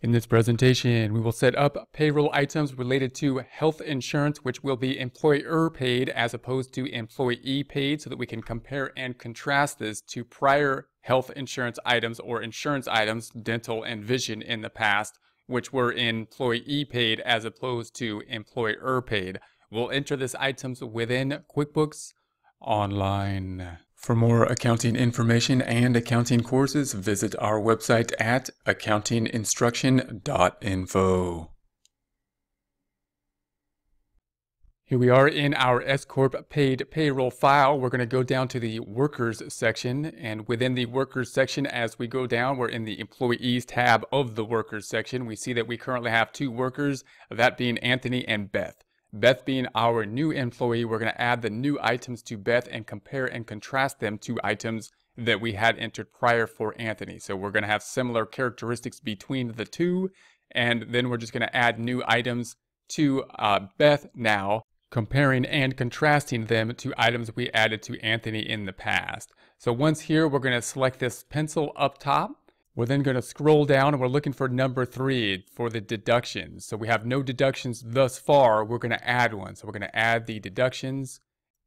In this presentation, we will set up payroll items related to health insurance, which will be employer paid as opposed to employee paid so that we can compare and contrast this to prior health insurance items or insurance items, dental and vision in the past, which were employee paid as opposed to employer paid. We'll enter these items within QuickBooks online. For more accounting information and accounting courses, visit our website at accountinginstruction.info. Here we are in our S-Corp paid payroll file. We're going to go down to the workers section and within the workers section as we go down, we're in the employees tab of the workers section. We see that we currently have two workers, that being Anthony and Beth. Beth being our new employee, we're going to add the new items to Beth and compare and contrast them to items that we had entered prior for Anthony. So we're going to have similar characteristics between the two. And then we're just going to add new items to uh, Beth now, comparing and contrasting them to items we added to Anthony in the past. So once here, we're going to select this pencil up top. We're then going to scroll down and we're looking for number three for the deductions. So we have no deductions thus far. We're going to add one. So we're going to add the deductions.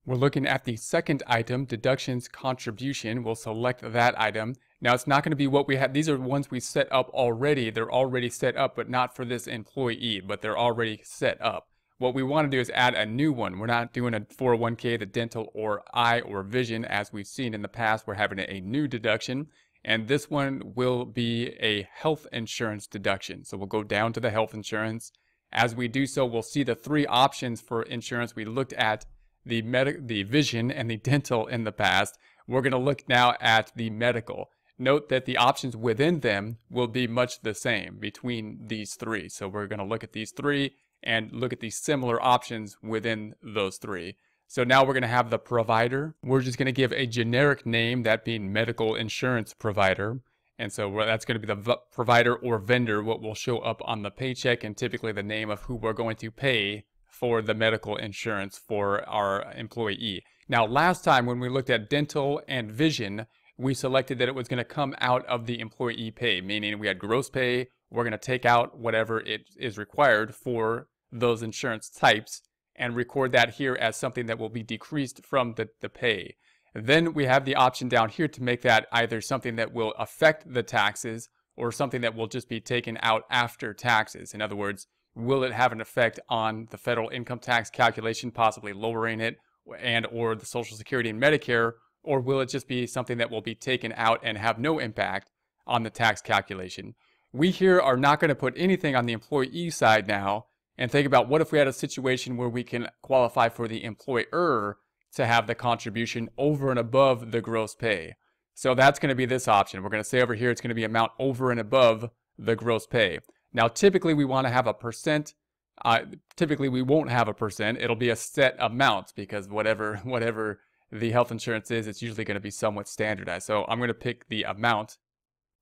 We're looking at the second item, deductions contribution. We'll select that item. Now it's not going to be what we have. These are ones we set up already. They're already set up, but not for this employee, but they're already set up. What we want to do is add a new one. We're not doing a 401k, the dental or eye or vision as we've seen in the past. We're having a new deduction. And this one will be a health insurance deduction. So we'll go down to the health insurance. As we do so, we'll see the three options for insurance. We looked at the, med- the vision and the dental in the past. We're going to look now at the medical. Note that the options within them will be much the same between these three. So we're going to look at these three and look at the similar options within those three. So now we're going to have the provider. We're just going to give a generic name, that being medical insurance provider. And so that's going to be the provider or vendor, what will show up on the paycheck and typically the name of who we're going to pay for the medical insurance for our employee. Now, last time when we looked at dental and vision, we selected that it was going to come out of the employee pay, meaning we had gross pay. We're going to take out whatever it is required for those insurance types and record that here as something that will be decreased from the, the pay. Then we have the option down here to make that either something that will affect the taxes or something that will just be taken out after taxes. In other words, will it have an effect on the federal income tax calculation, possibly lowering it and or the Social Security and Medicare, or will it just be something that will be taken out and have no impact on the tax calculation? We here are not going to put anything on the employee side now and think about what if we had a situation where we can qualify for the employer to have the contribution over and above the gross pay. So that's going to be this option. We're going to say over here it's going to be amount over and above the gross pay. Now typically we want to have a percent. Uh, typically we won't have a percent. It'll be a set amount because whatever whatever the health insurance is, it's usually going to be somewhat standardized. So I'm going to pick the amount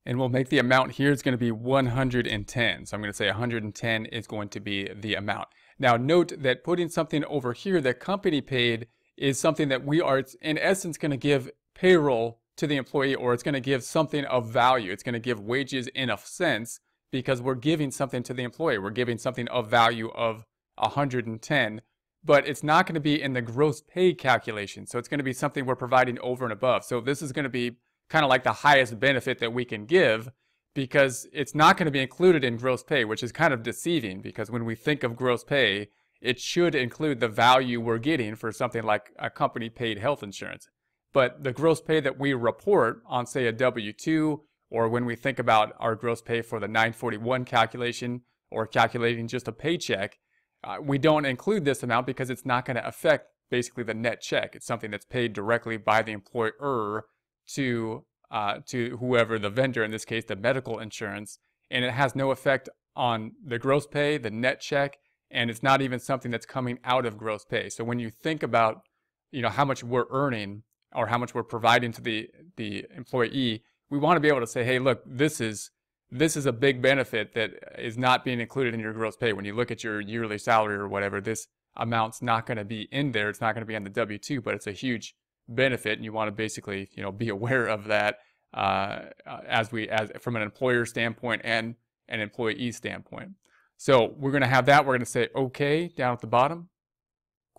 and we'll make the amount here is going to be 110. So I'm going to say 110 is going to be the amount. Now note that putting something over here that company paid is something that we are in essence going to give payroll to the employee or it's going to give something of value. It's going to give wages in a sense because we're giving something to the employee. We're giving something of value of 110, but it's not going to be in the gross pay calculation. So it's going to be something we're providing over and above. So this is going to be kind of like the highest benefit that we can give because it's not going to be included in gross pay, which is kind of deceiving because when we think of gross pay, it should include the value we're getting for something like a company paid health insurance. But the gross pay that we report on, say, a W 2 or when we think about our gross pay for the 941 calculation or calculating just a paycheck, uh, we don't include this amount because it's not going to affect basically the net check. It's something that's paid directly by the employer to uh, to whoever the vendor, in this case, the medical insurance, and it has no effect on the gross pay, the net check, and it's not even something that's coming out of gross pay. So when you think about, you know, how much we're earning or how much we're providing to the the employee, we want to be able to say, hey, look, this is this is a big benefit that is not being included in your gross pay. When you look at your yearly salary or whatever, this amount's not going to be in there. It's not going to be on the W two, but it's a huge benefit, and you want to basically you know be aware of that uh, uh, as we as from an employer standpoint and an employee standpoint. So we're going to have that. We're going to say OK down at the bottom.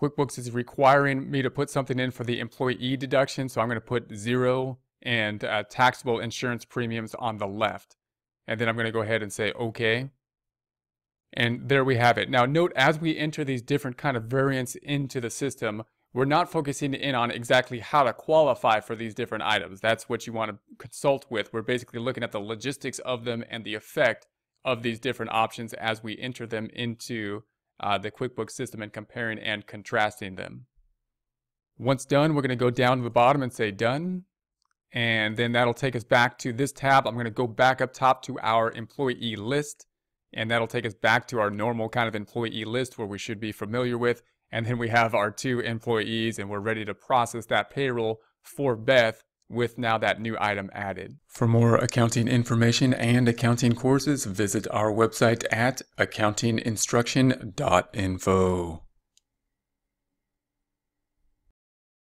QuickBooks is requiring me to put something in for the employee deduction, so I'm going to put zero and uh, taxable insurance premiums on the left. And then I'm going to go ahead and say OK. And there we have it. Now note as we enter these different kind of variants into the system, we're not focusing in on exactly how to qualify for these different items. That's what you want to consult with. We're basically looking at the logistics of them and the effect of these different options as we enter them into uh, the QuickBooks system and comparing and contrasting them. Once done, we're going to go down to the bottom and say done. And then that'll take us back to this tab. I'm going to go back up top to our employee list. And that'll take us back to our normal kind of employee list where we should be familiar with. And then we have our two employees and we're ready to process that payroll for Beth with now that new item added. For more accounting information and accounting courses, visit our website at accountinginstruction.info.